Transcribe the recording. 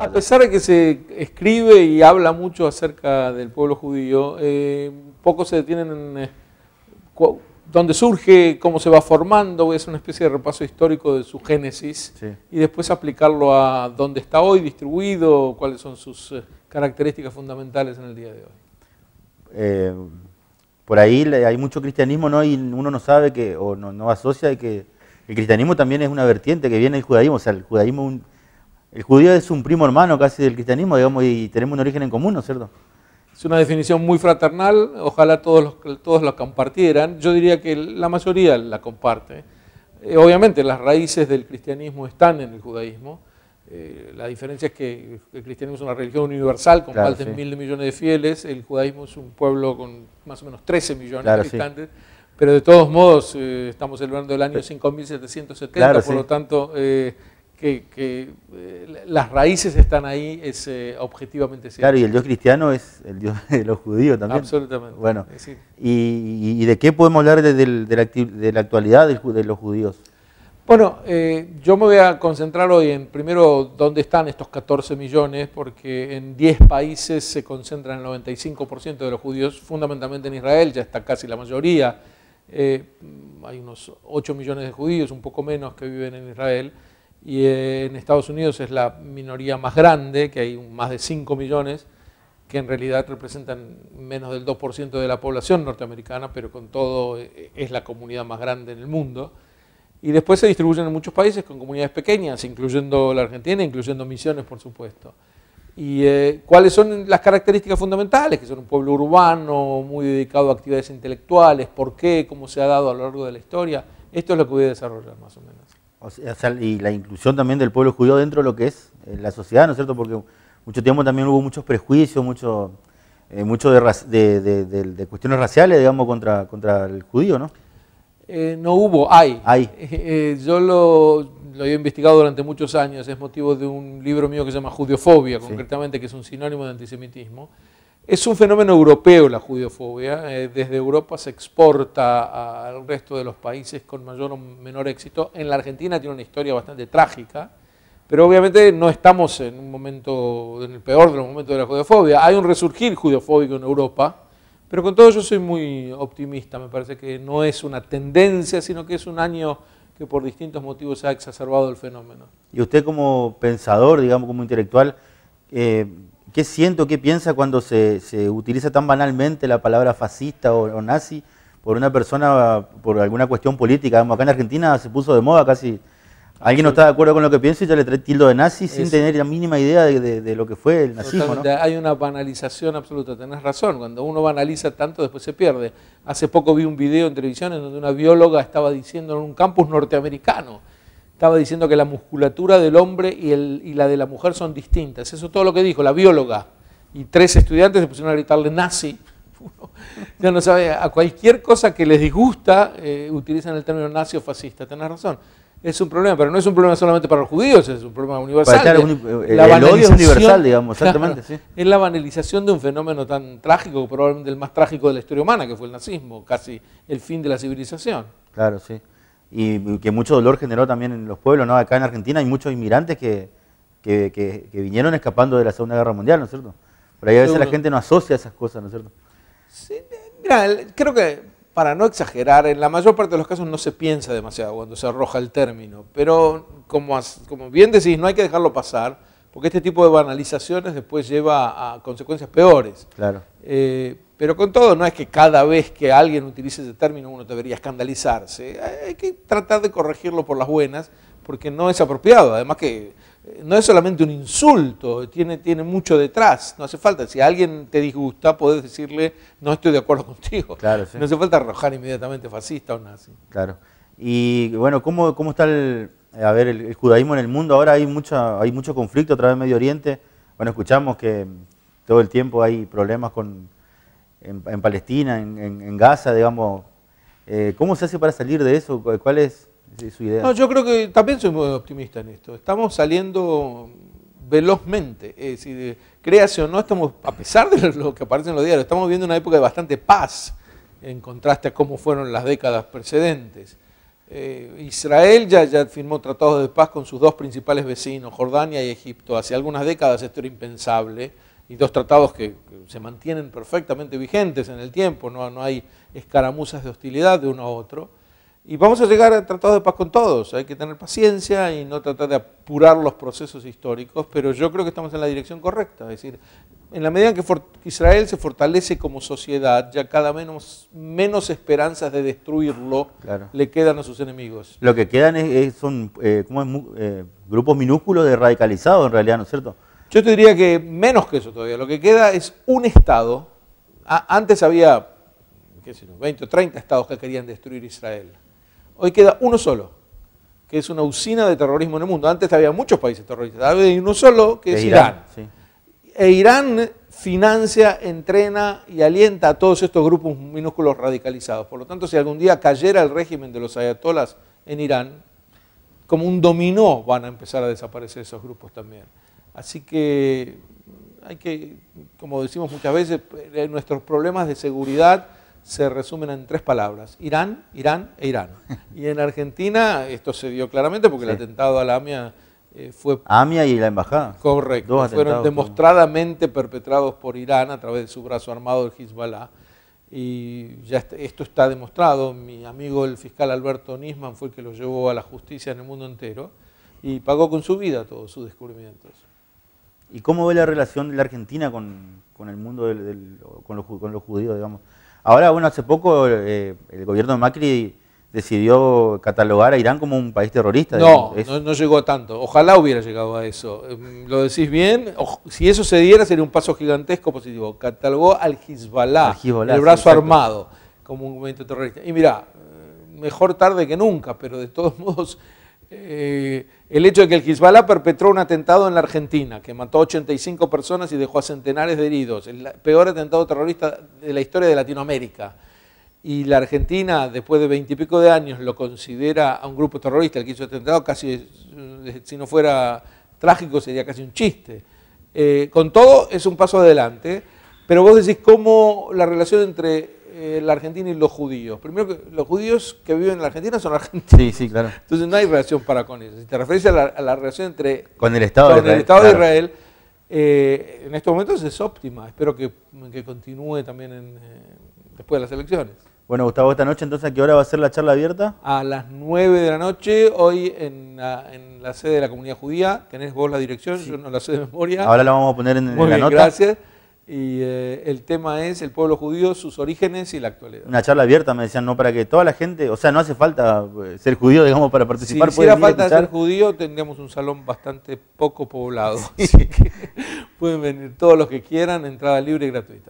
A pesar de que se escribe y habla mucho acerca del pueblo judío, eh, poco se detienen en eh, dónde surge, cómo se va formando, es una especie de repaso histórico de su génesis y después aplicarlo a dónde está hoy distribuido, cuáles son sus eh, características fundamentales en el día de hoy. por ahí hay mucho cristianismo ¿no? y uno no sabe que, o no, asocia que el cristianismo también es una vertiente que viene del judaísmo, o sea, el judaísmo... El judío es un primo hermano casi del cristianismo, digamos, y tenemos un origen en común, ¿no es cierto? Es una definición muy fraternal, ojalá todos, los, todos la compartieran. Yo diría que la mayoría la comparte. Eh, obviamente las raíces del cristianismo están en el judaísmo. Eh, la diferencia es que el cristianismo es una religión universal con más de mil millones de fieles, el judaísmo es un pueblo con más o menos 13 millones de habitantes. Pero de todos modos, eh, estamos celebrando el año 5770, por lo tanto, que, eh, las raíces están ahí, es eh, objetivamente cierto. Claro, y el Dios cristiano es el Dios de los judíos también. Absolutamente. Bueno, eh, y, de qué podemos hablar de, la, actualidad de, los judíos? Bueno, yo me voy a concentrar hoy en primero dónde están estos 14 millones, porque en 10 países se concentran el 95% de los judíos, fundamentalmente en Israel, ya está casi la mayoría. hay unos 8 millones de judíos, un poco menos, que viven en Israel y en Estados Unidos es la minoría más grande, que hay más de 5 millones, que en realidad representan menos del 2% de la población norteamericana, pero con todo eh, es la comunidad más grande en el mundo. Y después se distribuyen en muchos países con comunidades pequeñas, incluyendo la Argentina, incluyendo Misiones, por supuesto. ¿Y eh, cuáles son las características fundamentales? Que son un pueblo urbano, muy dedicado a actividades intelectuales, por qué, cómo se ha dado a lo largo de la historia. Esto es lo que voy a desarrollar más o menos y la inclusión también del pueblo judío dentro de lo que es eh, la sociedad, ¿no es cierto? Porque mucho tiempo también hubo muchos prejuicios, mucho, eh, mucho de, cuestiones raciales, digamos, contra, contra el judío, ¿no? Eh, no hubo, hay. hay. yo lo, he investigado durante muchos años, es motivo de un libro mío que se llama Judiofobia, concretamente, que es un sinónimo de antisemitismo. Es un fenómeno europeo la judiofobia. Eh, desde Europa se exporta al resto de los países con mayor o menor éxito. En la Argentina tiene una historia bastante trágica, pero obviamente no estamos en un momento, en el peor de los momentos de la judiofobia. Hay un resurgir judiofóbico en Europa, pero con todo yo soy muy optimista. Me parece que no es una tendencia, sino que es un año que por distintos motivos se ha exacerbado el fenómeno. Y usted como pensador, digamos como intelectual, eh, qué siento, qué piensa cuando se, utiliza tan banalmente la palabra fascista o, nazi por una persona, por alguna cuestión política? Acá en Argentina se puso de moda casi. Alguien no está de acuerdo con lo que pienso y ya le trae tildo de nazi sin tener la mínima idea de, lo que fue el nazismo. Hay una banalización absoluta, tenés razón. Cuando uno banaliza tanto, después se pierde. Hace poco vi un video en televisión en donde una bióloga estaba diciendo en un campus norteamericano estaba diciendo que la musculatura del hombre y, el, y, la de la mujer son distintas. Eso es todo lo que dijo la bióloga. Y tres estudiantes se pusieron a gritarle nazi. ya no sabe, a cualquier cosa que les disgusta eh, utilizan el término nazi o fascista. Tenés razón. Es un problema, pero no es un problema solamente para los judíos, es un problema universal. Eh, el, odio es universal, digamos, exactamente. sí. Es la banalización de un fenómeno tan trágico, probablemente el más trágico de la historia humana, que fue el nazismo, casi el fin de la civilización. Claro, sí y que mucho dolor generó también en los pueblos, ¿no? Acá en Argentina hay muchos inmigrantes que, vinieron escapando de la Segunda Guerra Mundial, ¿no es cierto? Por ahí a veces la gente no asocia esas cosas, ¿no es cierto? Sí, creo que para no exagerar, en la mayor parte de los casos no se piensa demasiado cuando se arroja el término, pero como, como bien decís, no hay que dejarlo pasar porque este tipo de banalizaciones después lleva a consecuencias peores. Claro. Eh, pero con todo, no es que cada vez que alguien utilice ese término uno debería escandalizarse. Eh, hay que tratar de corregirlo por las buenas, porque no es apropiado. Además que eh, no es solamente un insulto, tiene, tiene mucho detrás. No hace falta, si a alguien te disgusta, puedes decirle, no estoy de acuerdo contigo. Claro, No hace falta arrojar inmediatamente fascista o nazi. Claro. Y bueno, ¿cómo, cómo está el, eh, a ver, el, judaísmo en el mundo, ahora hay, mucha, hay mucho conflicto a través del Medio Oriente. Bueno, escuchamos que todo el tiempo hay problemas en, Palestina, en, Gaza, digamos. Eh, ¿Cómo se hace para salir de eso? ¿Cuál es su idea? No, yo creo que también soy muy optimista en esto. Estamos saliendo velozmente. Es decir, eh, créase o no, estamos, a pesar de lo que aparece en los diarios, estamos viviendo una época de bastante paz en contraste a cómo fueron las décadas precedentes. Eh, Israel ya, ya firmó tratados de paz con sus dos principales vecinos, Jordania y Egipto. Hace algunas décadas esto era impensable y dos tratados que se mantienen perfectamente vigentes en el tiempo, no, no hay escaramuzas de hostilidad de uno a otro. Y vamos a llegar a tratados de paz con todos, hay que tener paciencia y no tratar de apurar los procesos históricos, pero yo creo que estamos en la dirección correcta, es decir, en la medida en que Israel se fortalece como sociedad, ya cada menos, menos esperanzas de destruirlo le quedan a sus enemigos. Lo que quedan es, son eh, eh, grupos minúsculos de radicalizados en realidad, ¿no es cierto? Yo te diría que menos que eso todavía. Lo que queda es un Estado. antes había qué 20 o 30 estados que querían destruir Israel. Hoy queda uno solo, que es una usina de terrorismo en el mundo. Antes había muchos países terroristas. hay uno solo, que es, Irán. E Irán financia, entrena y alienta a todos estos grupos minúsculos radicalizados. Por lo tanto, si algún día cayera el régimen de los ayatolás en Irán, como un dominó van a empezar a desaparecer esos grupos también. Así que hay que, como decimos muchas veces, eh, nuestros problemas de seguridad se resumen en tres palabras, Irán, Irán e Irán. Y en Argentina esto se dio claramente porque el atentado a la AMIA eh, AMIA y la embajada. Correcto. Fueron demostradamente perpetrados por Irán a través de su brazo armado, el Hezbollah. Y ya esto está demostrado. Mi amigo el fiscal Alberto Nisman fue el que lo llevó a la justicia en el mundo entero y pagó con su vida todos sus descubrimientos. ¿Y cómo ve la relación de la Argentina con, el mundo, con, los, judíos, digamos? Ahora, bueno, hace poco eh, el gobierno de Macri decidió catalogar a Irán como un país terrorista. No, no, llegó a tanto. Ojalá hubiera llegado a eso. Mm, Lo decís bien. si eso se diera, sería un paso gigantesco positivo. Catalogó al Hezbollah, el brazo armado, como un movimiento terrorista. Y mira, eh, mejor tarde que nunca, pero de todos modos, eh, el hecho de que el Hezbollah perpetró un atentado en la Argentina, que mató a 85 personas y dejó a centenares de heridos, el peor atentado terrorista de la historia de Latinoamérica y la Argentina, después de veintipico de años, lo considera a un grupo terrorista, el que hizo atentado, este casi, eh, si no fuera trágico, sería casi un chiste. Eh, con todo, es un paso adelante, pero vos decís cómo la relación entre eh, la Argentina y los judíos. Primero, que los judíos que viven en la Argentina son argentinos. Sí, sí, claro. Entonces no hay relación para con ellos. Si te refieres a la, relación entre... Con el Estado de Israel. El Estado de Israel en estos momentos es óptima. Espero que, que continúe también en después de las elecciones. Bueno, Gustavo, esta noche entonces, ¿a qué hora va a ser la charla abierta? A las 9 de la noche, hoy en la, sede de la comunidad judía. Tenés vos la dirección, yo no la sé de memoria. Ahora la vamos a poner en, nota. Gracias. Y eh, el tema es el pueblo judío, sus orígenes y la actualidad. Una charla abierta, me decían, no para que toda la gente, o sea, no hace falta eh, ser judío, digamos, para participar. Si hiciera falta ser judío, tendríamos un salón bastante poco poblado. Así que pueden venir todos los que quieran, entrada libre y gratuita.